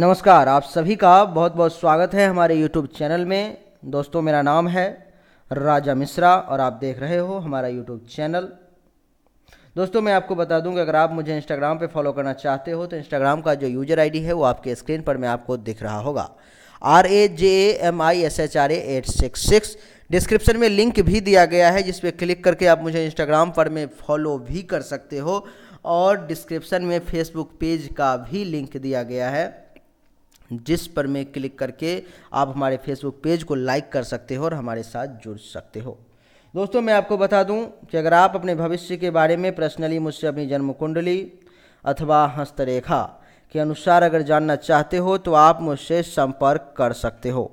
नमस्कार आप सभी का बहुत बहुत स्वागत है हमारे यूट्यूब चैनल में दोस्तों मेरा नाम है राजा मिश्रा और आप देख रहे हो हमारा यूट्यूब चैनल दोस्तों मैं आपको बता दूं कि अगर आप मुझे इंस्टाग्राम पे फॉलो करना चाहते हो तो इंस्टाग्राम का जो यूजर आईडी है वो आपके स्क्रीन पर मैं आपको दिख रहा होगा R A J M I S H R eight six six description में लिंक भी दिया गया है जिस पर क्लिक करके आप मुझे इंस्टाग्राम पर में फॉलो भी कर सकते हो और डिस्क्रिप्शन में फेसबुक पेज का भी लिंक दिया गया है जिस पर मैं क्लिक करके आप हमारे फेसबुक पेज को लाइक कर सकते हो और हमारे साथ जुड़ सकते हो दोस्तों मैं आपको बता दूं कि अगर आप अपने भविष्य के बारे में पर्सनली मुझसे अपनी जन्म कुंडली अथवा हस्तरेखा के अनुसार अगर जानना चाहते हो तो आप मुझसे संपर्क कर सकते हो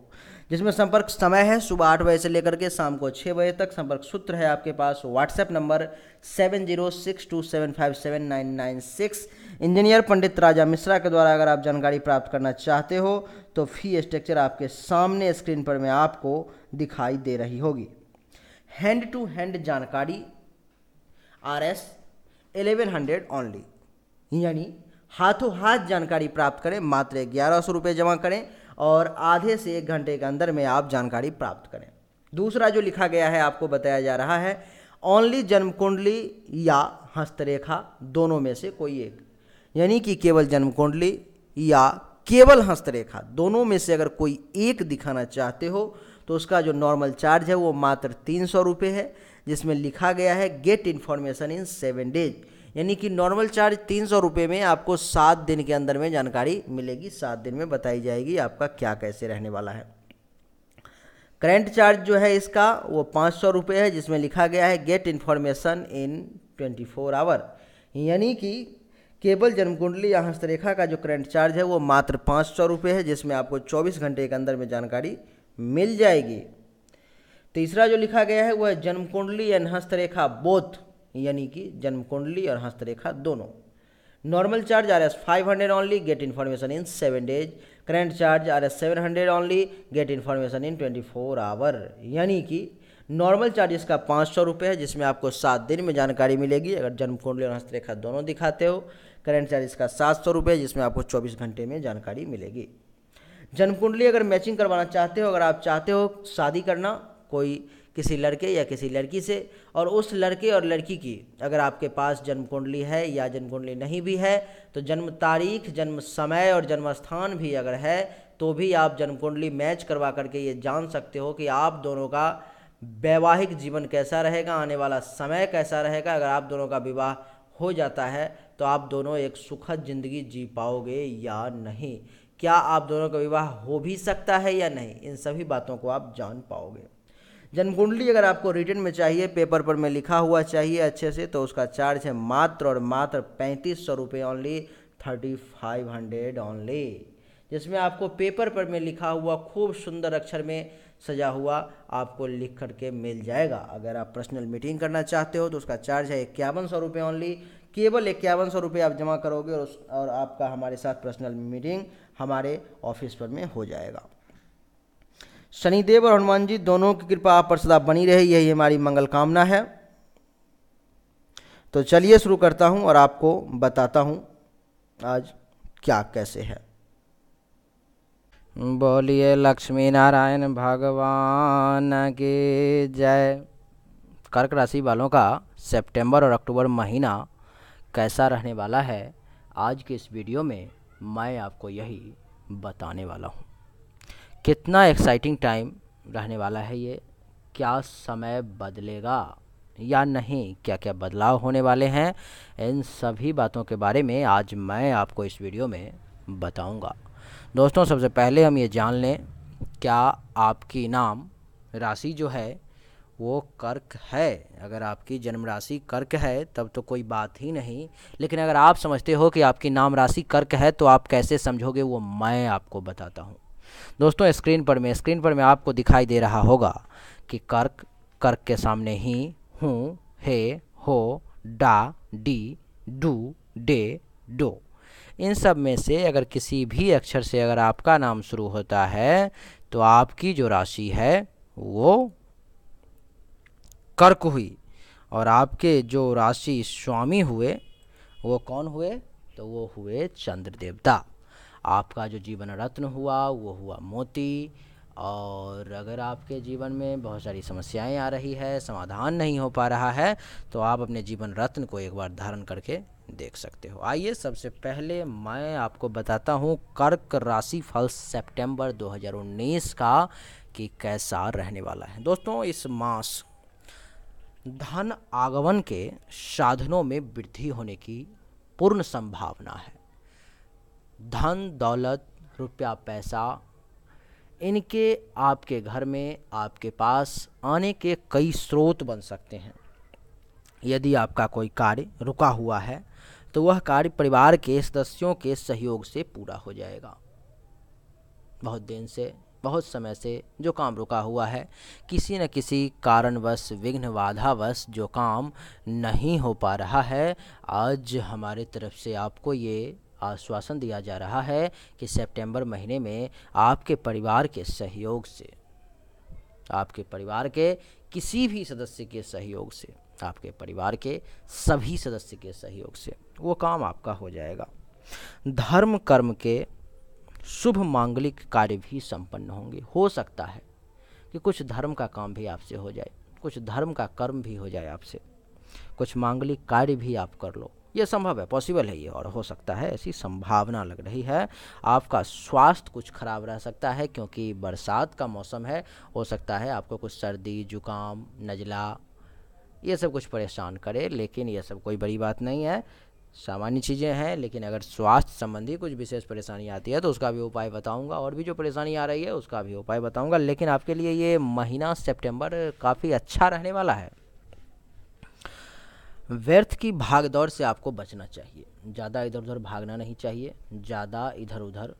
जिसमें संपर्क समय है सुबह आठ बजे से लेकर के शाम को छः बजे तक संपर्क सूत्र है आपके पास WhatsApp number seven zero six two seven five seven nine nine six engineer Pandit Raja Mishra के द्वारा अगर आप जानकारी प्राप्त करना चाहते हो तो फी स्ट्रक्चर आपके सामने स्क्रीन पर मैं आपको दिखाई दे रही होगी हैंड टू हैंड जानकारी R S eleven hundred only यानी हाथों हाथ जानकारी प्राप्त करें मात्र ग्यारह सौ रुपये जमा करें और आधे से एक घंटे के अंदर में आप जानकारी प्राप्त करें दूसरा जो लिखा गया है आपको बताया जा रहा है ओनली जन्म कुंडली या हस्तरेखा दोनों में से कोई एक यानी कि केवल जन्म कुंडली या केवल हस्तरेखा दोनों में से अगर कोई एक दिखाना चाहते हो तो उसका जो नॉर्मल चार्ज है वो मात्र तीन सौ रुपये है जिसमें लिखा गया है get information in seven days यानी कि नॉर्मल चार्ज तीन सौ रुपये में आपको सात दिन के अंदर में जानकारी मिलेगी सात दिन में बताई जाएगी आपका क्या कैसे रहने वाला है करंट चार्ज जो है इसका वो पाँच सौ रुपये है जिसमें लिखा गया है get information in twenty four hour यानी कि केबल जन्मकुंडली या हस्तरेखा का जो करंट चार्ज है वो मात्र पाँच सौ रुपये है जिसमें आपको चौबीस घंटे के अंदर में जानकारी मिल जाएगी तीसरा जो लिखा गया है वह जन्मकुंडली एंड हस्तरेखा बोथ यानी कि जन्म कुंडली और हस्तरेखा दोनों normal charge R S five hundred only get information in seven days current charge R S seven hundred only get information in twenty four hour यानी कि नॉर्मल चार्ज इसका पाँच सौ रुपये है जिसमें आपको सात दिन में जानकारी मिलेगी अगर जन्म कुंडली और हस्तरेखा दोनों दिखाते हो करेंट चार्ज इसका सात सौ रुपये जिसमें आपको चौबीस घंटे में जानकारी मिलेगी जन्म कुंडली अगर मैचिंग करवाना चाहते हो अगर आप चाहते हो शादी करना कोई किसी लड़के या किसी लड़की से और उस लड़के और लड़की की अगर आपके पास जन्म कुंडली है या जन्म कुंडली नहीं भी है तो जन्म तारीख जन्म समय और जन्म स्थान भी अगर है तो भी आप जन्म कुंडली मैच करवा करके ये जान सकते हो कि आप दोनों का वैवाहिक जीवन कैसा रहेगा आने वाला समय कैसा रहेगा अगर आप दोनों का विवाह हो जाता है तो आप दोनों एक सुखद ज़िंदगी जी पाओगे या नहीं क्या आप दोनों का विवाह हो भी सकता है या नहीं इन सभी बातों को आप जान पाओगे जन्मकुंडली अगर आपको रिटर्न में चाहिए पेपर पर में लिखा हुआ चाहिए अच्छे से तो उसका चार्ज है मात्र और मात्र पैंतीस सौ रुपये only thirty five hundred only जिसमें आपको पेपर पर में लिखा हुआ खूब सुंदर अक्षर में सजा हुआ आपको लिख करके मिल जाएगा अगर आप पर्सनल मीटिंग करना चाहते हो तो उसका चार्ज है इक्यावन सौ रुपये ओनली केवल इक्यावन सौ रुपये आप जमा करोगे और उस और आपका हमारे साथ पर्सनल मीटिंग हमारे ऑफिस पर में हो जाएगा शनिदेव और हनुमान जी दोनों की कृपा आप पर सदा बनी रहे यही हमारी मंगल कामना है तो चलिए शुरू करता हूँ और आपको बताता हूँ आज क्या कैसे है बोलिए लक्ष्मी नारायण भगवान के जय कर्क राशि वालों का सितंबर और अक्टूबर महीना कैसा रहने वाला है आज के इस वीडियो में मैं आपको यही बताने वाला हूँ कितना एक्साइटिंग टाइम रहने वाला है ये क्या समय बदलेगा या नहीं क्या क्या बदलाव होने वाले हैं इन सभी बातों के बारे में आज मैं आपको इस वीडियो में बताऊंगा दोस्तों सबसे पहले हम ये जान लें क्या आपकी नाम राशि जो है वो कर्क है अगर आपकी जन्म राशि कर्क है तब तो कोई बात ही नहीं लेकिन अगर आप समझते हो कि आपकी नाम राशि कर्क है तो आप कैसे समझोगे वो मैं आपको बताता हूँ दोस्तों स्क्रीन पर मैं स्क्रीन पर मैं आपको दिखाई दे रहा होगा कि कर्क कर्क के सामने ही हूँ हे हो डा डी डू डे डो इन सब में से अगर किसी भी अक्षर से अगर आपका नाम शुरू होता है तो आपकी जो राशि है वो कर्क हुई और आपके जो राशि स्वामी हुए वो कौन हुए तो वो हुए चंद्र देवता आपका जो जीवन रत्न हुआ वो हुआ मोती और अगर आपके जीवन में बहुत सारी समस्याएं आ रही है समाधान नहीं हो पा रहा है तो आप अपने जीवन रत्न को एक बार धारण करके देख सकते हो आइए सबसे पहले मैं आपको बताता हूँ कर्क राशि फल सितंबर 2019 का कि कैसा रहने वाला है दोस्तों इस मास धन आगमन के साधनों में वृद्धि होने की पूर्ण संभावना है धन दौलत रुपया पैसा इनके आपके घर में आपके पास आने के कई स्रोत बन सकते हैं यदि आपका कोई कार्य रुका हुआ है तो वह कार्य परिवार के सदस्यों के सहयोग से पूरा हो जाएगा बहुत दिन से बहुत समय से जो काम रुका हुआ है किसी न किसी कारणवश विघ्न बाधावश जो काम नहीं हो पा रहा है आज हमारे तरफ से आपको ये आश्वासन दिया जा रहा है कि सितंबर महीने में आपके परिवार के सहयोग से आपके परिवार के किसी भी सदस्य के सहयोग से आपके परिवार के सभी सदस्य के सहयोग से वो काम आपका हो जाएगा धर्म कर्म के शुभ मांगलिक कार्य भी संपन्न होंगे हो सकता है कि कुछ धर्म का काम भी आपसे हो जाए कुछ धर्म का कर्म भी हो जाए आपसे कुछ मांगलिक कार्य भी आप कर लो ये संभव है पॉसिबल है ये और हो सकता है ऐसी संभावना लग रही है आपका स्वास्थ्य कुछ खराब रह सकता है क्योंकि बरसात का मौसम है हो सकता है आपको कुछ सर्दी जुकाम नज़ला ये सब कुछ परेशान करे लेकिन यह सब कोई बड़ी बात नहीं है सामान्य चीज़ें हैं लेकिन अगर स्वास्थ्य संबंधी कुछ विशेष परेशानी आती है तो उसका भी उपाय बताऊंगा और भी जो परेशानी आ रही है उसका भी उपाय बताऊंगा लेकिन आपके लिए ये महीना सितंबर काफ़ी अच्छा रहने वाला है व्यर्थ की भागदौड़ से आपको बचना चाहिए ज़्यादा इधर उधर भागना नहीं चाहिए ज़्यादा इधर उधर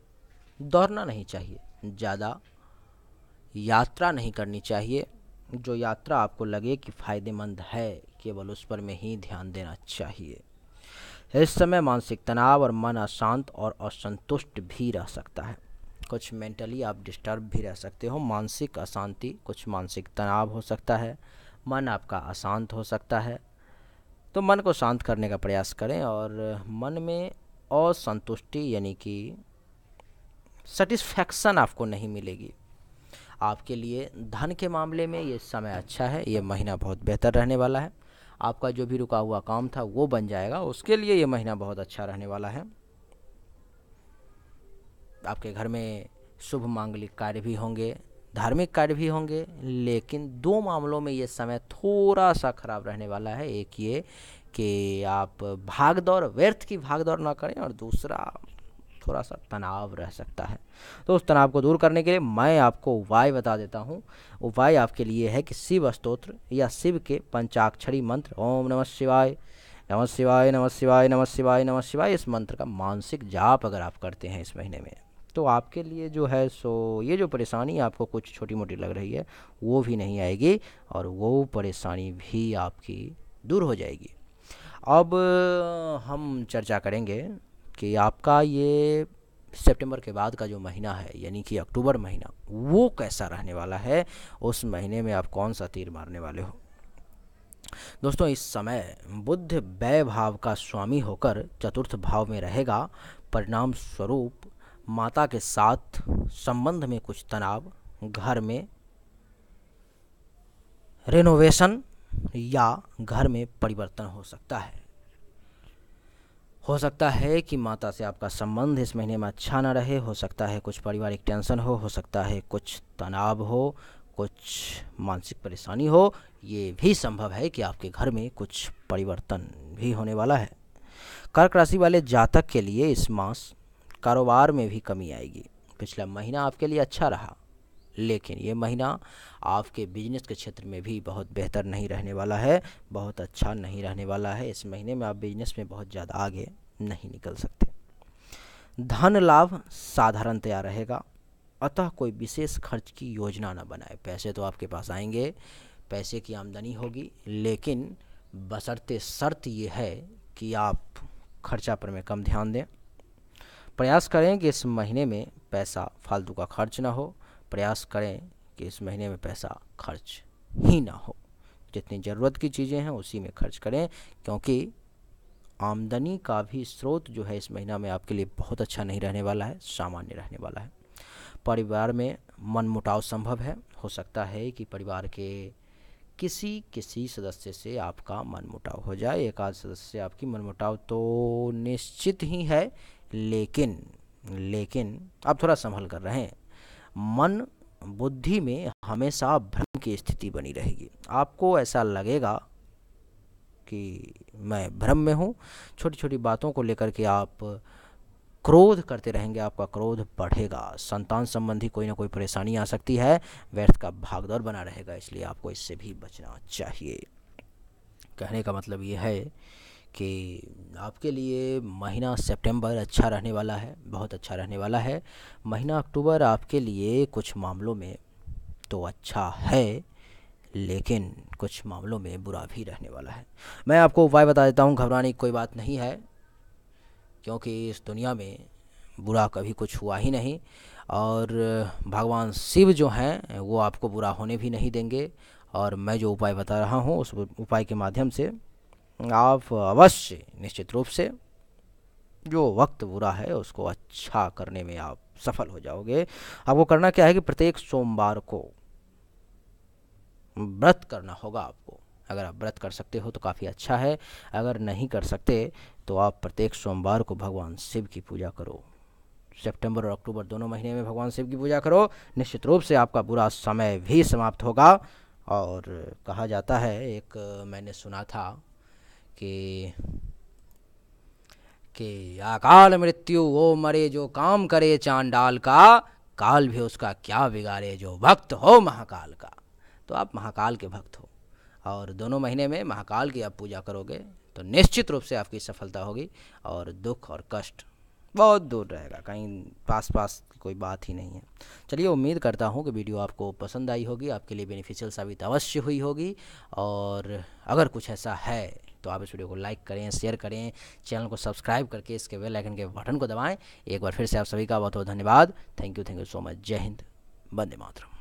दौड़ना नहीं चाहिए ज़्यादा यात्रा नहीं करनी चाहिए जो यात्रा आपको लगे कि फ़ायदेमंद है केवल उस पर में ही ध्यान देना चाहिए इस समय मानसिक तनाव और मन अशांत और असंतुष्ट भी रह सकता है कुछ मेंटली आप डिस्टर्ब भी रह सकते हो मानसिक अशांति कुछ मानसिक तनाव हो सकता है मन आपका अशांत हो सकता है तो मन को शांत करने का प्रयास करें और मन में असंतुष्टि यानी कि सेटिस्फैक्शन आपको नहीं मिलेगी आपके लिए धन के मामले में ये समय अच्छा है ये महीना बहुत बेहतर रहने वाला है आपका जो भी रुका हुआ काम था वो बन जाएगा उसके लिए ये महीना बहुत अच्छा रहने वाला है आपके घर में शुभ मांगलिक कार्य भी होंगे धार्मिक कार्य भी होंगे लेकिन दो मामलों में ये समय थोड़ा सा खराब रहने वाला है एक ये कि आप भागदौड़ व्यर्थ की भागदौड़ ना करें और दूसरा थोड़ा सा तनाव रह सकता है तो उस तनाव को दूर करने के लिए मैं आपको उपाय बता देता हूँ उपाय आपके लिए है कि शिव स्त्रोत्र या शिव के पंचाक्षरी मंत्र ओम नमः शिवाय नमः शिवाय नमः शिवाय नमः शिवाय नमः शिवाय इस मंत्र का मानसिक जाप अगर आप करते हैं इस महीने में तो आपके लिए जो है सो ये जो परेशानी आपको कुछ छोटी मोटी लग रही है वो भी नहीं आएगी और वो परेशानी भी आपकी दूर हो जाएगी अब हम चर्चा करेंगे कि आपका ये सितंबर के बाद का जो महीना है यानी कि अक्टूबर महीना वो कैसा रहने वाला है उस महीने में आप कौन सा तीर मारने वाले हो दोस्तों इस समय बुद्ध व्यय भाव का स्वामी होकर चतुर्थ भाव में रहेगा परिणाम स्वरूप माता के साथ संबंध में कुछ तनाव घर में रेनोवेशन या घर में परिवर्तन हो सकता है हो सकता है कि माता से आपका संबंध इस महीने में अच्छा ना रहे हो सकता है कुछ पारिवारिक टेंशन हो हो सकता है कुछ तनाव हो कुछ मानसिक परेशानी हो ये भी संभव है कि आपके घर में कुछ परिवर्तन भी होने वाला है कर्क राशि वाले जातक के लिए इस मास कारोबार में भी कमी आएगी पिछला महीना आपके लिए अच्छा रहा लेकिन ये महीना आपके बिजनेस के क्षेत्र में भी बहुत बेहतर नहीं रहने वाला है बहुत अच्छा नहीं रहने वाला है इस महीने में आप बिजनेस में बहुत ज़्यादा आगे नहीं निकल सकते धन लाभ साधारणतया रहेगा अतः कोई विशेष खर्च की योजना ना बनाए पैसे तो आपके पास आएंगे पैसे की आमदनी होगी लेकिन बसरते शर्त ये है कि आप खर्चा पर में कम ध्यान दें प्रयास करें कि इस महीने में पैसा फालतू का खर्च ना हो प्रयास करें कि इस महीने में पैसा खर्च ही ना हो जितनी ज़रूरत की चीज़ें हैं उसी में खर्च करें क्योंकि आमदनी का भी स्रोत जो है इस महीना में आपके लिए बहुत अच्छा नहीं रहने वाला है सामान्य रहने वाला है परिवार में मनमुटाव संभव है हो सकता है कि परिवार के किसी किसी सदस्य से आपका मनमुटाव हो जाए एक आध सदस्य से आपकी मनमुटाव तो निश्चित ही है लेकिन लेकिन आप थोड़ा संभल कर रहे हैं मन बुद्धि में हमेशा भ्रम की स्थिति बनी रहेगी आपको ऐसा लगेगा कि मैं भ्रम में हूँ छोटी छोटी बातों को लेकर के आप क्रोध करते रहेंगे आपका क्रोध बढ़ेगा संतान संबंधी कोई ना कोई परेशानी आ सकती है व्यर्थ का भागदौड़ बना रहेगा इसलिए आपको इससे भी बचना चाहिए कहने का मतलब ये है कि आपके लिए महीना सितंबर अच्छा रहने वाला है बहुत अच्छा रहने वाला है महीना अक्टूबर आपके लिए कुछ मामलों में तो अच्छा है लेकिन कुछ मामलों में बुरा भी रहने वाला है मैं आपको उपाय बता देता हूँ घबराने की कोई बात नहीं है क्योंकि इस दुनिया में बुरा कभी कुछ हुआ ही नहीं और भगवान शिव जो हैं वो आपको बुरा होने भी नहीं देंगे और मैं जो उपाय बता रहा हूँ उस उपाय के माध्यम से आप अवश्य निश्चित रूप से जो वक्त बुरा है उसको अच्छा करने में आप सफल हो जाओगे आपको करना क्या है कि प्रत्येक सोमवार को व्रत करना होगा आपको अगर आप व्रत कर सकते हो तो काफ़ी अच्छा है अगर नहीं कर सकते तो आप प्रत्येक सोमवार को भगवान शिव की पूजा करो सितंबर और अक्टूबर दोनों महीने में भगवान शिव की पूजा करो निश्चित रूप से आपका बुरा समय भी समाप्त होगा और कहा जाता है एक मैंने सुना था कि के अकाल मृत्यु वो मरे जो काम करे चांडाल का काल भी उसका क्या बिगाड़े जो भक्त हो महाकाल का तो आप महाकाल के भक्त हो और दोनों महीने में महाकाल की आप पूजा करोगे तो निश्चित रूप से आपकी सफलता होगी और दुख और कष्ट बहुत दूर रहेगा कहीं पास पास की कोई बात ही नहीं है चलिए उम्मीद करता हूँ कि वीडियो आपको पसंद आई होगी आपके लिए बेनिफिशियल साबित अवश्य हुई होगी और अगर कुछ ऐसा है तो आप इस वीडियो को लाइक करें शेयर करें चैनल को सब्सक्राइब करके इसके बेल आइकन के बटन को दबाएं एक बार फिर से आप सभी का बहुत बहुत धन्यवाद thank you thank you so much जय हिंद वंदे मातरम